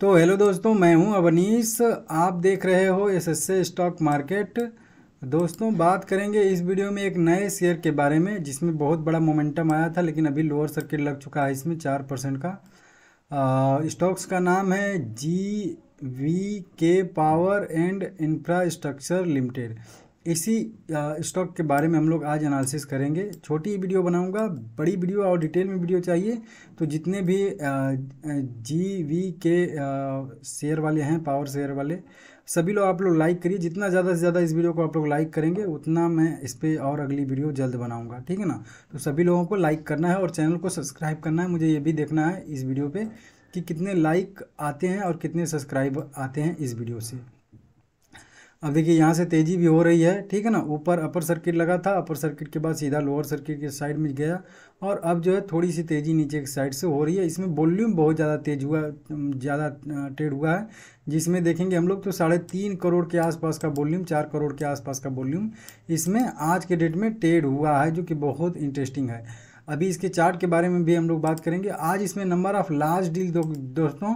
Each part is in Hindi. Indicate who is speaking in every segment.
Speaker 1: तो हेलो दोस्तों मैं हूं अवनीश आप देख रहे हो एस एस स्टॉक मार्केट दोस्तों बात करेंगे इस वीडियो में एक नए शेयर के बारे में जिसमें बहुत बड़ा मोमेंटम आया था लेकिन अभी लोअर सर्किट लग चुका है इसमें चार परसेंट का स्टॉक्स का नाम है G V K power and infrastructure limited इसी स्टॉक के बारे में हम लोग आज एनालिसिस करेंगे छोटी वीडियो बनाऊंगा बड़ी वीडियो और डिटेल में वीडियो चाहिए तो जितने भी जी वी के शेयर वाले हैं पावर शेयर वाले सभी लोग आप लोग लाइक करिए जितना ज़्यादा से ज़्यादा इस वीडियो को आप लोग लाइक करेंगे उतना मैं इस पर और अगली वीडियो जल्द बनाऊँगा ठीक है ना तो सभी लोगों को लाइक करना है और चैनल को सब्सक्राइब करना है मुझे ये भी देखना है इस वीडियो पर कि कितने लाइक आते हैं और कितने सब्सक्राइब आते हैं इस वीडियो से अब देखिए यहाँ से तेज़ी भी हो रही है ठीक है ना ऊपर अपर सर्किट लगा था अपर सर्किट के बाद सीधा लोअर सर्किट के साइड में गया और अब जो है थोड़ी सी तेज़ी नीचे की साइड से हो रही है इसमें वॉल्यूम बहुत ज़्यादा तेज़ हुआ ज़्यादा ट्रेड हुआ है जिसमें देखेंगे हम लोग तो साढ़े तीन करोड़ के आसपास का वॉल्यूम चार करोड़ के आसपास का वॉल्यूम इसमें आज के डेट में ट्रेड हुआ है जो कि बहुत इंटरेस्टिंग है अभी इसके चार्ट के बारे में भी हम लोग बात करेंगे आज इसमें नंबर ऑफ़ लार्ज डील दोस्तों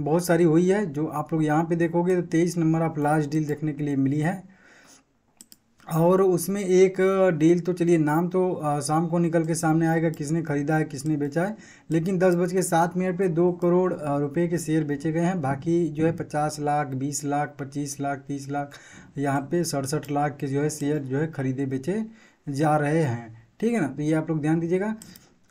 Speaker 1: बहुत सारी हुई है जो आप लोग यहाँ पे देखोगे तो तेईस नंबर आप लास्ट डील देखने के लिए मिली है और उसमें एक डील तो चलिए नाम तो शाम को निकल के सामने आएगा किसने खरीदा है किसने बेचा है लेकिन दस बज के सात मिनट पर दो करोड़ रुपए के शेयर बेचे गए हैं बाकी जो है पचास लाख बीस लाख पच्चीस लाख तीस लाख यहाँ पे सड़सठ लाख के जो है शेयर जो है खरीदे बेचे जा रहे हैं ठीक है ना तो ये आप लोग ध्यान दीजिएगा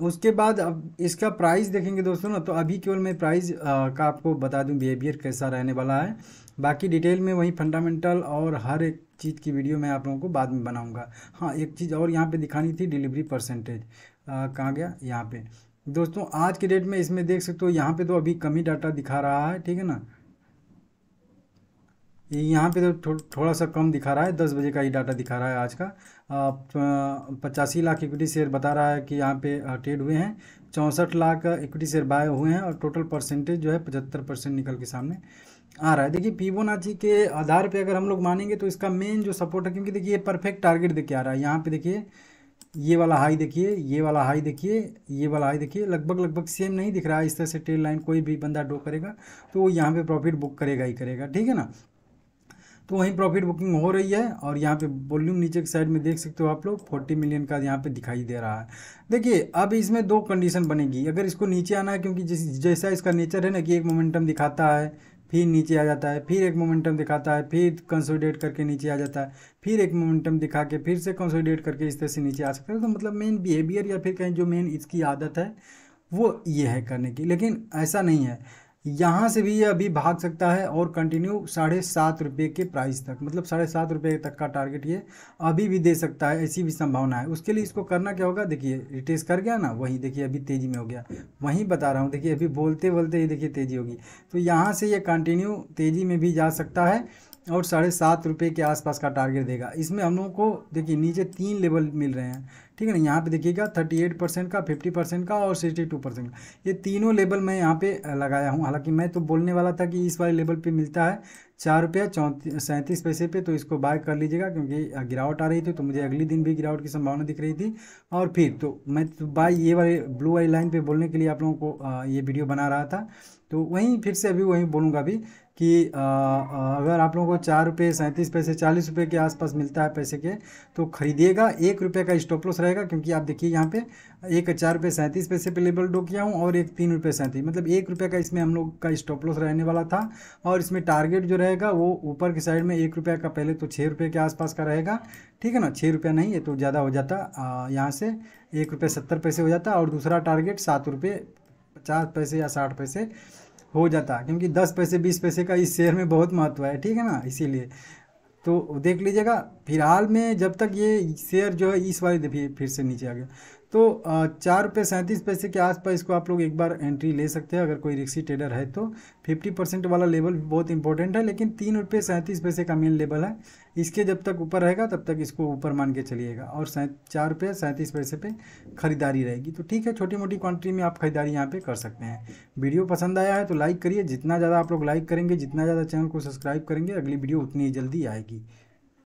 Speaker 1: उसके बाद अब इसका प्राइस देखेंगे दोस्तों ना तो अभी केवल मैं प्राइस का आपको बता दूं बिहेवियर कैसा रहने वाला है बाकी डिटेल में वही फंडामेंटल और हर एक चीज़ की वीडियो मैं आप लोगों को बाद में बनाऊंगा हाँ एक चीज़ और यहाँ पे दिखानी थी डिलीवरी परसेंटेज कहाँ गया यहाँ पे दोस्तों आज के डेट में इसमें देख सकते हो यहाँ पर तो अभी कम ही डाटा दिखा रहा है ठीक है ना यहाँ पे तो थो, थोड़ा सा कम दिखा रहा है दस बजे का ही डाटा दिखा रहा है आज का पचासी लाख इक्विटी शेयर बता रहा है कि यहाँ पे ट्रेड हुए हैं चौंसठ लाख इक्विटी शेयर बाय हुए हैं और टोटल परसेंटेज जो है पचहत्तर परसेंट निकल के सामने आ रहा है देखिए नाथी के आधार पे अगर हम लोग मानेंगे तो इसका मेन जो सपोर्ट है क्योंकि देखिए ये परफेक्ट टारगेट देखे आ रहा है यहाँ पे देखिए ये वाला हाई देखिए ये वाला हाई देखिए ये वाला हाई देखिए लगभग लगभग सेम नहीं दिख रहा है इस तरह से ट्रेड लाइन कोई भी बंदा ड्रो करेगा तो वो यहाँ पे प्रॉफिट बुक करेगा ही करेगा ठीक है ना तो वहीं प्रॉफिट बुकिंग हो रही है और यहाँ पे वॉल्यूम नीचे के साइड में देख सकते हो आप लोग 40 मिलियन का यहाँ पे दिखाई दे रहा है देखिए अब इसमें दो कंडीशन बनेगी अगर इसको नीचे आना है क्योंकि जैसा इसका नेचर है ना कि एक मोमेंटम दिखाता है फिर नीचे आ जाता है फिर एक मोमेंटम दिखाता है फिर कंसोलिडेट करके नीचे आ जाता है फिर एक मोमेंटम दिखा के फिर से कंसोलिडेट करके इस तरह से नीचे आ सकता है तो मतलब मेन बिहेवियर या फिर कहीं जो मेन इसकी आदत है वो ये है करने की लेकिन ऐसा नहीं है यहाँ से भी ये अभी भाग सकता है और कंटिन्यू साढ़े सात रुपये के प्राइस तक मतलब साढ़े सात रुपये तक का टारगेट ये अभी भी दे सकता है ऐसी भी संभावना है उसके लिए इसको करना क्या होगा देखिए रिटेस कर गया ना वहीं देखिए अभी तेज़ी में हो गया वहीं बता रहा हूँ देखिए अभी बोलते बोलते ही देखिए तेज़ी होगी तो यहाँ से ये कंटिन्यू तेज़ी में भी जा सकता है और साढ़े सात रुपये के आसपास का टारगेट देगा इसमें हम लोगों को देखिए नीचे तीन लेवल मिल रहे हैं ठीक है ना यहाँ पे देखिएगा थर्टी एट परसेंट का फिफ्टी परसेंट का और सिक्सटी टू परसेंट का ये तीनों लेवल मैं यहाँ पे लगाया हूँ हालांकि मैं तो बोलने वाला था कि इस वाले लेवल पे मिलता है चार रुपया चौंतीस सैंतीस पैसे पे तो इसको बाय कर लीजिएगा क्योंकि गिरावट आ रही थी तो मुझे अगले दिन भी गिरावट की संभावना दिख रही थी और फिर तो मैं तो बाय ये वाले ब्लू वाली लाइन पर बोलने के लिए आप लोगों को ये वीडियो बना रहा था तो वहीं फिर से अभी वहीं बोलूँगा अभी कि आ, आ, अगर आप लोगों को चार रुपये सैंतीस पैसे चालीस रुपये के आसपास मिलता है पैसे के तो खरीदिएगा एक रुपये का स्टॉप लॉस रहेगा क्योंकि आप देखिए यहाँ पे एक चार रुपये सैंतीस पैसे पे लेबल डो किया हूँ और एक तीन रुपये सैंतीस मतलब एक रुपये का इसमें हम लोग का स्टॉप लॉस रहने वाला था और इसमें टारगेट जो रहेगा वो ऊपर की साइड में एक रुपये का पहले तो छः रुपये के आसपास का रहेगा ठीक है ना छः रुपया नहीं ये तो ज़्यादा हो जाता यहाँ से एक रुपये सत्तर पैसे हो जाता और दूसरा टारगेट सात रुपये पचास पैसे या साठ पैसे हो जाता क्योंकि दस पैसे बीस पैसे का इस शेयर में बहुत महत्व है ठीक है ना इसीलिए तो देख लीजिएगा फिर हाल में जब तक ये शेयर जो है इस वाले देखिए फिर से नीचे आ गया तो चार रुपये सैंतीस पैसे के आसपास इसको आप लोग एक बार एंट्री ले सकते हैं अगर कोई रिक्सी ट्रेडर है तो फिफ्टी परसेंट वाला लेवल भी बहुत इंपॉर्टेंट है लेकिन तीन रुपये सैंतीस पैसे का मेन लेवल है इसके जब तक ऊपर रहेगा तब तक इसको ऊपर मान के चलिएगा और चार रुपये सैंतीस पैसे पर खरीदारी रहेगी तो ठीक है छोटी मोटी क्वान्टिटी में आप खरीदारी यहाँ पर कर सकते हैं वीडियो पसंद आया है तो लाइक करिए जितना ज़्यादा आप लोग लाइक करेंगे जितना ज़्यादा चैनल को सब्सक्राइब करेंगे अगली वीडियो उतनी जल्दी आएगी